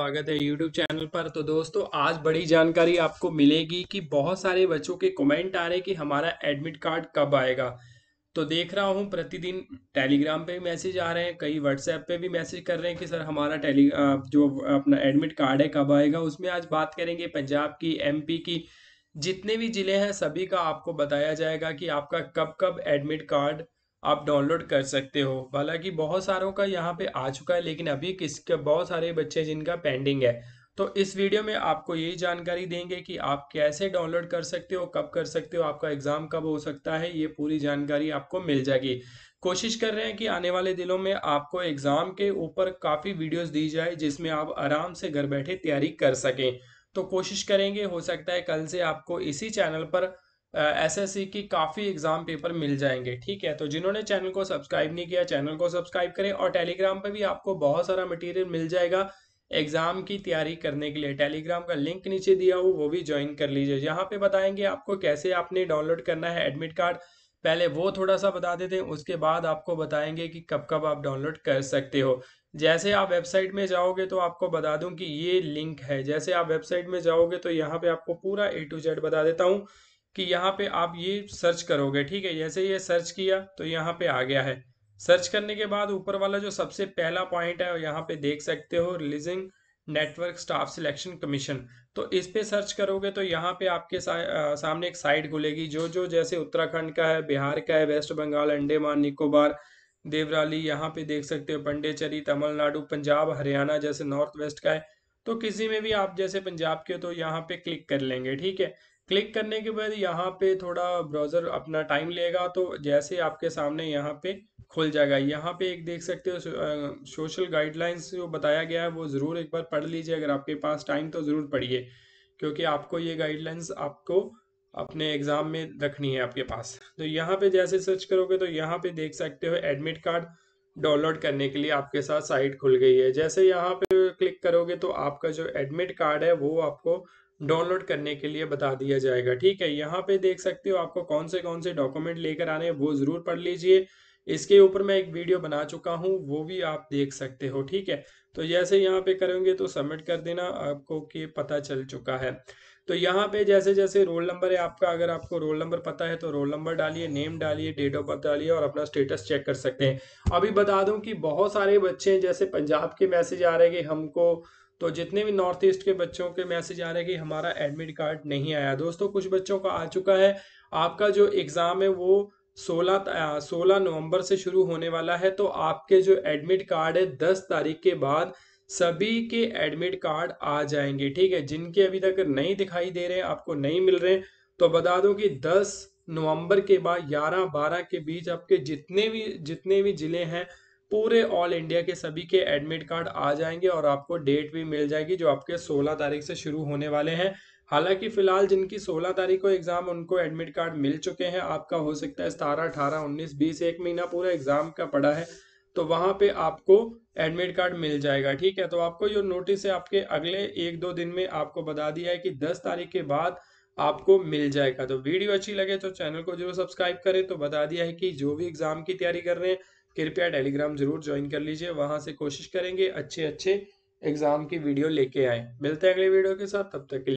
स्वागत है YouTube channel पर तो दोस्तों आज बड़ी जानकारी आपको मिलेगी कि बहुत सारे बच्चों के कमेंट आ रहे हैं कि हमारा एडमिट कार्ड कब आएगा तो देख रहा हूँ प्रतिदिन टेलीग्राम पे भी मैसेज आ रहे हैं कई व्हाट्सएप पे भी मैसेज कर रहे हैं कि सर हमारा टेली जो अपना एडमिट कार्ड है कब आएगा उसमें आज बात करेंगे पंजाब की एम की जितने भी ज़िले हैं सभी का आपको बताया जाएगा कि आपका कब कब एडमिट कार्ड आप डाउनलोड कर सकते हो हालांकि बहुत सारों का यहाँ पे आ चुका है लेकिन अभी किसके बहुत सारे बच्चे जिनका पेंडिंग है तो इस वीडियो में आपको यही जानकारी देंगे कि आप कैसे डाउनलोड कर सकते हो कब कर सकते हो आपका एग्ज़ाम कब हो सकता है ये पूरी जानकारी आपको मिल जाएगी कोशिश कर रहे हैं कि आने वाले दिनों में आपको एग्ज़ाम के ऊपर काफ़ी वीडियोस दी जाए जिसमें आप आराम से घर बैठे तैयारी कर सकें तो कोशिश करेंगे हो सकता है कल से आपको इसी चैनल पर एसएससी की काफ़ी एग्ज़ाम पेपर मिल जाएंगे ठीक है तो जिन्होंने चैनल को सब्सक्राइब नहीं किया चैनल को सब्सक्राइब करें और टेलीग्राम पर भी आपको बहुत सारा मटेरियल मिल जाएगा एग्ज़ाम की तैयारी करने के लिए टेलीग्राम का लिंक नीचे दिया हो वो भी ज्वाइन कर लीजिए यहाँ पे बताएंगे आपको कैसे आपने डाउनलोड करना है एडमिट कार्ड पहले वो थोड़ा सा बता देते हैं उसके बाद आपको बताएंगे कि कब कब आप डाउनलोड कर सकते हो जैसे आप वेबसाइट में जाओगे तो आपको बता दूं कि ये लिंक है जैसे आप वेबसाइट में जाओगे तो यहाँ पे आपको पूरा ए टू जेड बता देता हूँ कि यहाँ पे आप ये सर्च करोगे ठीक है जैसे ये सर्च किया तो यहाँ पे आ गया है सर्च करने के बाद ऊपर वाला जो सबसे पहला पॉइंट है यहाँ पे देख सकते हो releasing network staff selection commission तो इस पे सर्च करोगे तो यहाँ पे आपके सा, आ, सामने एक साइट खुलेगी जो जो जैसे उत्तराखंड का है बिहार का है वेस्ट बंगाल अंडेमान निकोबार देवराली यहाँ पे देख सकते हो पंडेचरी तमिलनाडु पंजाब हरियाणा जैसे नॉर्थ वेस्ट का है तो किसी में भी आप जैसे पंजाब के तो यहाँ पे क्लिक कर लेंगे ठीक है क्लिक करने के बाद यहाँ पे थोड़ा ब्राउज़र अपना टाइम लेगा तो जैसे आपके सामने यहाँ पे खुल जाएगा यहाँ पे एक देख सकते हो सोशल गाइडलाइंस जो बताया गया है वो ज़रूर एक बार पढ़ लीजिए अगर आपके पास टाइम तो ज़रूर पढ़िए क्योंकि आपको ये गाइडलाइंस आपको अपने एग्ज़ाम में रखनी है आपके पास तो यहाँ पे जैसे सर्च करोगे तो यहाँ पे देख सकते हो एडमिट कार्ड डाउनलोड करने के लिए आपके साथ साइट खुल गई है जैसे यहाँ पे क्लिक करोगे तो आपका जो एडमिट कार्ड है वो आपको डाउनलोड करने के लिए बता दिया जाएगा ठीक है यहाँ पे देख सकते हो आपको कौन से कौन से डॉक्यूमेंट लेकर आने हैं वो ज़रूर पढ़ लीजिए इसके ऊपर मैं एक वीडियो बना चुका हूँ वो भी आप देख सकते हो ठीक है तो जैसे यहाँ पे करेंगे तो सबमिट कर देना आपको कि पता चल चुका है तो यहाँ पे जैसे जैसे रोल नंबर है आपका अगर आपको रोल नंबर पता है तो रोल नंबर डालिए नेम डालिए डेट ऑफ बर्थ डालिए और अपना स्टेटस चेक कर सकते हैं अभी बता दूं कि बहुत सारे बच्चे हैं जैसे पंजाब के मैसेज आ रहे हैं कि हमको तो जितने भी नॉर्थ ईस्ट के बच्चों के मैसेज आ रहे हैं कि हमारा एडमिट कार्ड नहीं आया दोस्तों कुछ बच्चों का आ चुका है आपका जो एग्ज़ाम है वो सोलह सोलह नवंबर से शुरू होने वाला है तो आपके जो एडमिट कार्ड है दस तारीख के बाद सभी के एडमिट कार्ड आ जाएंगे ठीक है जिनके अभी तक नहीं दिखाई दे रहे हैं आपको नहीं मिल रहे हैं तो बता दो कि 10 नवंबर के बाद 11 12 के बीच आपके जितने भी जितने भी ज़िले हैं पूरे ऑल इंडिया के सभी के एडमिट कार्ड आ जाएंगे और आपको डेट भी मिल जाएगी जो आपके 16 तारीख से शुरू होने वाले हैं हालांकि फिलहाल जिनकी 16 तारीख को एग्ज़ाम उनको एडमिट कार्ड मिल चुके हैं आपका हो सकता है सतारह अठारह उन्नीस बीस एक महीना पूरा एग्ज़ाम का पड़ा है तो वहाँ पे आपको एडमिट कार्ड मिल जाएगा ठीक है तो आपको जो नोटिस है आपके अगले एक दो दिन में आपको बता दिया है कि दस तारीख के बाद आपको मिल जाएगा तो वीडियो अच्छी लगे तो चैनल को जरूर सब्सक्राइब करें तो बता दिया है कि जो भी एग्जाम की तैयारी कर रहे हैं कृपया टेलीग्राम जरूर ज्वाइन कर लीजिए वहां से कोशिश करेंगे अच्छे अच्छे एग्जाम की वीडियो लेके आए मिलते हैं अगले वीडियो के साथ तब तक के लिए